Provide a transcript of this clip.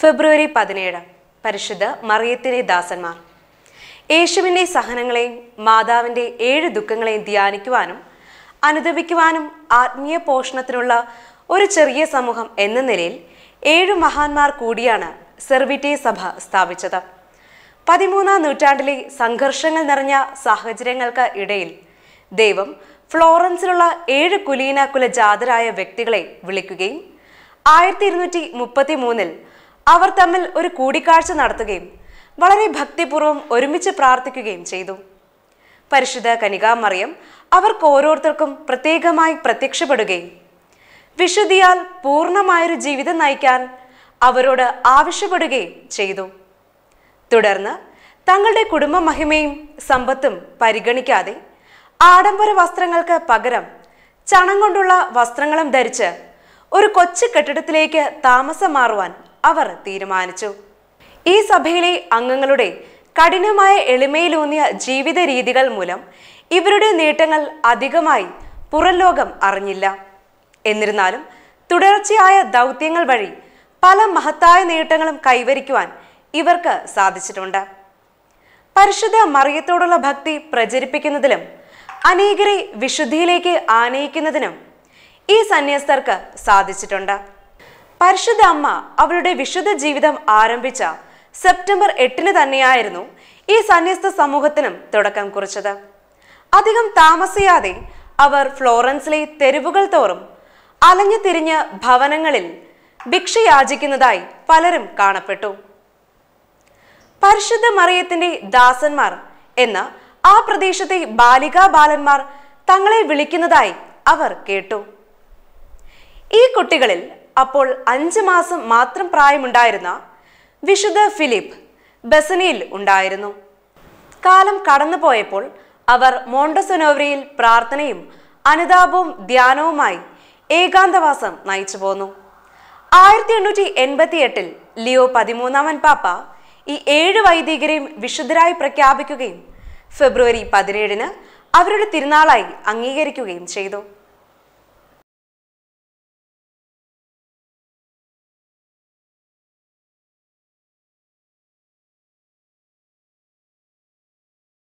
ഫെബ്രുവരി പതിനേഴ് പരിശുദ്ധ മറിയത്തിലെ ദാസന്മാർ യേശുവിൻ്റെ സഹനങ്ങളെയും മാതാവിൻ്റെ ഏഴ് ദുഃഖങ്ങളെയും ധ്യാനിക്കുവാനും അനുദപിക്കുവാനും ആത്മീയ പോഷണത്തിനുള്ള ഒരു ചെറിയ സമൂഹം എന്ന നിലയിൽ ഏഴു മഹാന്മാർ കൂടിയാണ് സെർവിറ്റേ സഭ സ്ഥാപിച്ചത് പതിമൂന്നാം നൂറ്റാണ്ടിലെ സംഘർഷങ്ങൾ നിറഞ്ഞ സാഹചര്യങ്ങൾക്ക് ഇടയിൽ ദൈവം ഫ്ലോറൻസിലുള്ള ഏഴ് കുലീന കുലജാതരായ വ്യക്തികളെ വിളിക്കുകയും ആയിരത്തി ഇരുന്നൂറ്റി മുപ്പത്തി മൂന്നിൽ അവർ തമ്മിൽ ഒരു കൂടിക്കാഴ്ച നടത്തുകയും വളരെ ഭക്തിപൂർവ്വം ഒരുമിച്ച് പ്രാർത്ഥിക്കുകയും ചെയ്തു പരിശുദ്ധ കനികാമറിയം അവർക്ക് ഓരോരുത്തർക്കും പ്രത്യേകമായി പ്രത്യക്ഷപ്പെടുകയും വിശുദ്ധിയാൽ പൂർണ്ണമായൊരു ജീവിതം നയിക്കാൻ അവരോട് ആവശ്യപ്പെടുകയും ചെയ്തു തുടർന്ന് തങ്ങളുടെ കുടുംബ മഹിമയും സമ്പത്തും പരിഗണിക്കാതെ ആഡംബര വസ്ത്രങ്ങൾക്ക് പകരം ചണം കൊണ്ടുള്ള വസ്ത്രങ്ങളും ധരിച്ച് ഒരു കൊച്ചു കെട്ടിടത്തിലേക്ക് താമസം മാറുവാൻ അവർ തീരുമാനിച്ചു ഈ സഭയിലെ അംഗങ്ങളുടെ കഠിനമായ എളിമയിലൂന്നിയ ജീവിത രീതികൾ മൂലം ഇവരുടെ നേട്ടങ്ങൾ അധികമായി പുറംലോകം അറിഞ്ഞില്ല എന്നിരുന്നാലും തുടർച്ചയായ ദൗത്യങ്ങൾ വഴി പല മഹത്തായ നേട്ടങ്ങളും കൈവരിക്കുവാൻ ഇവർക്ക് സാധിച്ചിട്ടുണ്ട് പരിശുദ്ധ മറിയത്തോടുള്ള ഭക്തി പ്രചരിപ്പിക്കുന്നതിലും അനേകരെ വിശുദ്ധിയിലേക്ക് ആനയിക്കുന്നതിനും ഈ സന്യസ്തർക്ക് സാധിച്ചിട്ടുണ്ട് പരിശുദ്ധ അമ്മ അവളുടെ വിശുദ്ധ ജീവിതം ആരംഭിച്ച സെപ്റ്റംബർ എട്ടിന് തന്നെയായിരുന്നു ഈ സന്യസ്ത സമൂഹത്തിനും തുടക്കം കുറിച്ചത് അധികം താമസിയാതെ അവർ ഫ്ലോറൻസിലെ തെരുവുകൾ തോറും അലഞ്ഞു തിരിഞ്ഞ ഭവനങ്ങളിൽ ഭിക്ഷയാചിക്കുന്നതായി പലരും കാണപ്പെട്ടു പരിശുദ്ധ മറിയത്തിന്റെ ദാസന്മാർ എന്ന ആ പ്രദേശത്തെ ബാലികാ ബാലന്മാർ തങ്ങളെ വിളിക്കുന്നതായി അവർ കേട്ടു ഈ കുട്ടികളിൽ അപ്പോൾ അഞ്ച് മാസം മാത്രം പ്രായമുണ്ടായിരുന്ന വിശുദ്ധ ഫിലിപ്പ് ബസനിയിൽ ഉണ്ടായിരുന്നു കാലം കടന്നുപോയപ്പോൾ അവർ മോണ്ടസനോവറിയിൽ പ്രാർത്ഥനയും അനുതാപവും ധ്യാനവുമായി ഏകാന്തവാസം നയിച്ചു പോന്നു ആയിരത്തി എണ്ണൂറ്റി എൺപത്തി എട്ടിൽ ലിയോ പതിമൂന്നാമൻ പാപ്പ ഈ ഏഴ് വൈദികരെയും വിശുദ്ധരായി പ്രഖ്യാപിക്കുകയും ഫെബ്രുവരി പതിനേഴിന് അവരുടെ തിരുനാളായി അംഗീകരിക്കുകയും ചെയ്തു